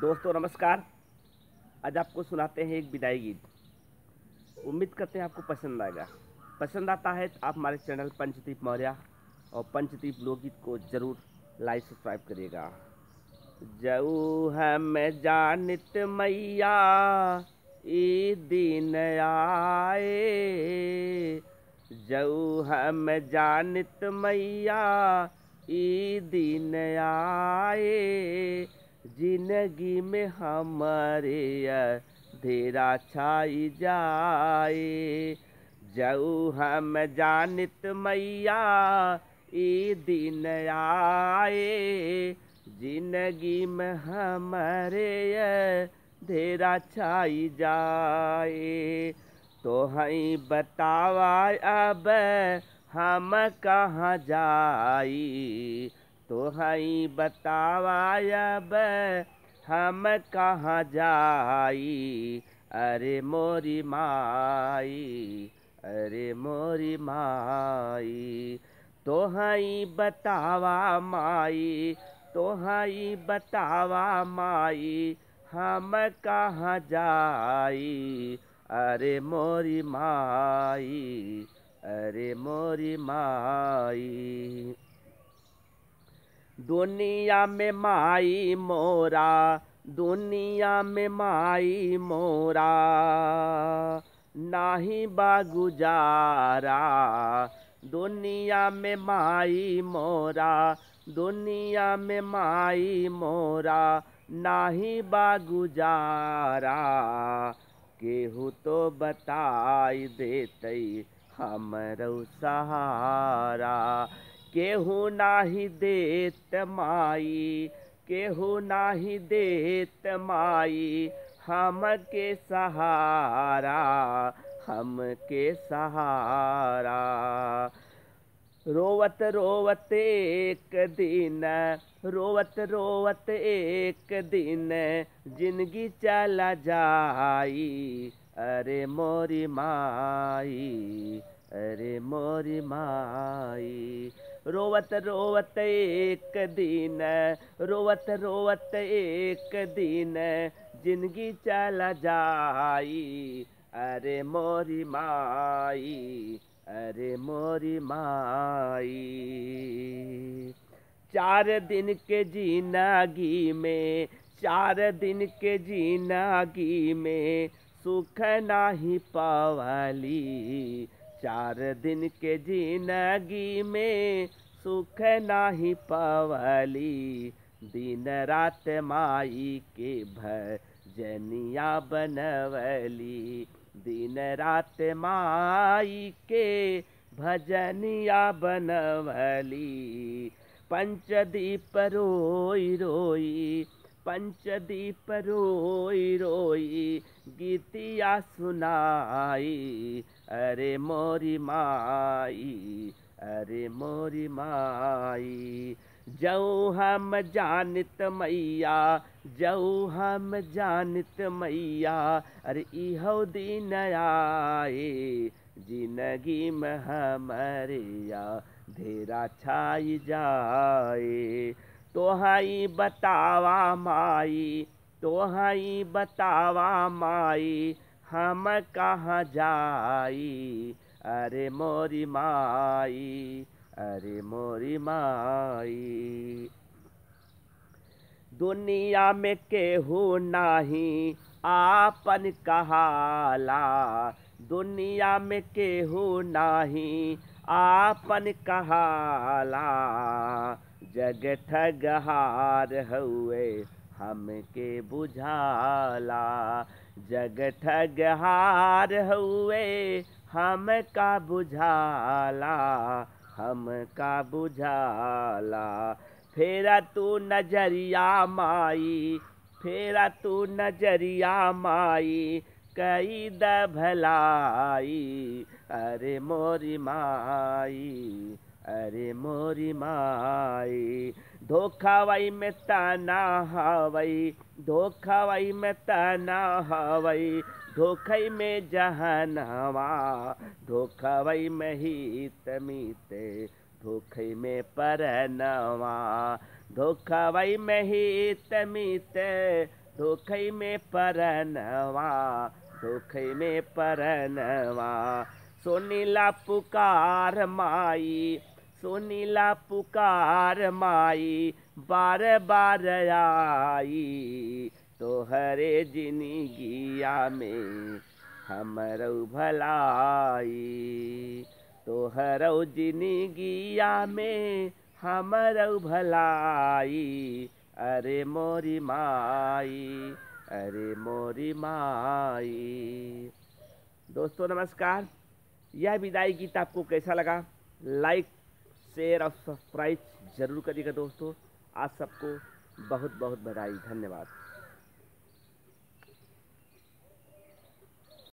दोस्तों नमस्कार आज आपको सुनाते हैं एक विदाई गीत उम्मीद करते हैं आपको पसंद आएगा पसंद आता है तो आप हमारे चैनल पंचदीप मौर्य और पंचदीप लोकगीत को ज़रूर लाइक सब्सक्राइब करिएगा जऊ हम जानित मैया ई दिन आए जऊ हम जानित मैया ई दिन आए जिंदगी में हमारे अंधेरा छाई जाए जऊ हम जानित मैया ई दिन आए जिंदगी में हमारे अंधेरा छाई जाए तो हई बतावा अब हम कहाँ जाई तो बतावा बतावायब हम कहाँ जाई अरे मोरी माई अरे मोरी माई हई बतावा माई हई बतावा माई हम कहाँ जाई अरे मोरी माई अरे मोरी माई दुनिया में माई मोरा दुनिया में माई मोरा नाही बागुजारा दुनिया में माई मोरा दुनिया में माई मोरा नाही बागुजारा केहू तो बताई देते हमर सहारा केहू नाही देत माई केहू नाही देत माई हम के सहारा हम के सहारा रोवत रोवत एक दिन रोवत रोवत एक दिन जिंदगी चला जाई अरे मोरी माई अरे मोरी माई रोवत रोवत एक दिन रोवत रोवत एक दिन जिंदगी चला जाई अरे मोरी माई अरे मोरी माई चार दिन के जीनागी में चार दिन के जीनागी में सुख नाही पावली चार दिन के जिंदगी में सुख नाही पवली दिन रात माई के भजनिया बनवली दिन रात माई के भजनिया बनवली पंचदीप रोई रोई पंचदीप रोई रोई गीतिया सुनाई अरे मोरी माई अरे मोरी माई जऊ हम जानित मैया जऊ हम जानित मैया अरे इहो दिन आए जिंदगी में हमारे या धेरा छाई जाए तोहई बतावा माई तोहई बतावा माई हम कहाँ जाई अरे मोरी माई अरे मोरी माई दुनिया में केहू नाही आपन कहाला दुनिया में केहू नाही आपन कहाला जग ठगहार हुए हमके बुझाला जग ठगहार हुए हम का बुझाला हम का बुझाला फेरा तू नजरिया माई फेरा तू नजरिया माई कई द भलाई अरे मोरी माई अरे मोरी माई वही में तना हवई वही में तना हवई धोख में जहनवा धोखावई में ही तमीते धोखई में परनवा धोखावई में ही तमीते धोखई में परनवा सुख में परनवा सुनीला पुकार माई सोनीला पुकार माई बार बार आई तोहरे जिनगिया में हमरो भलाई तोहरो जिनगिया में हमरो भलाई अरे मोरी माई अरे मोरी माई दोस्तों नमस्कार यह विदाई गीत आपको कैसा लगा लाइक शेयर और सब्सक्राइब जरूर करिएगा दोस्तों आप सबको बहुत बहुत बधाई धन्यवाद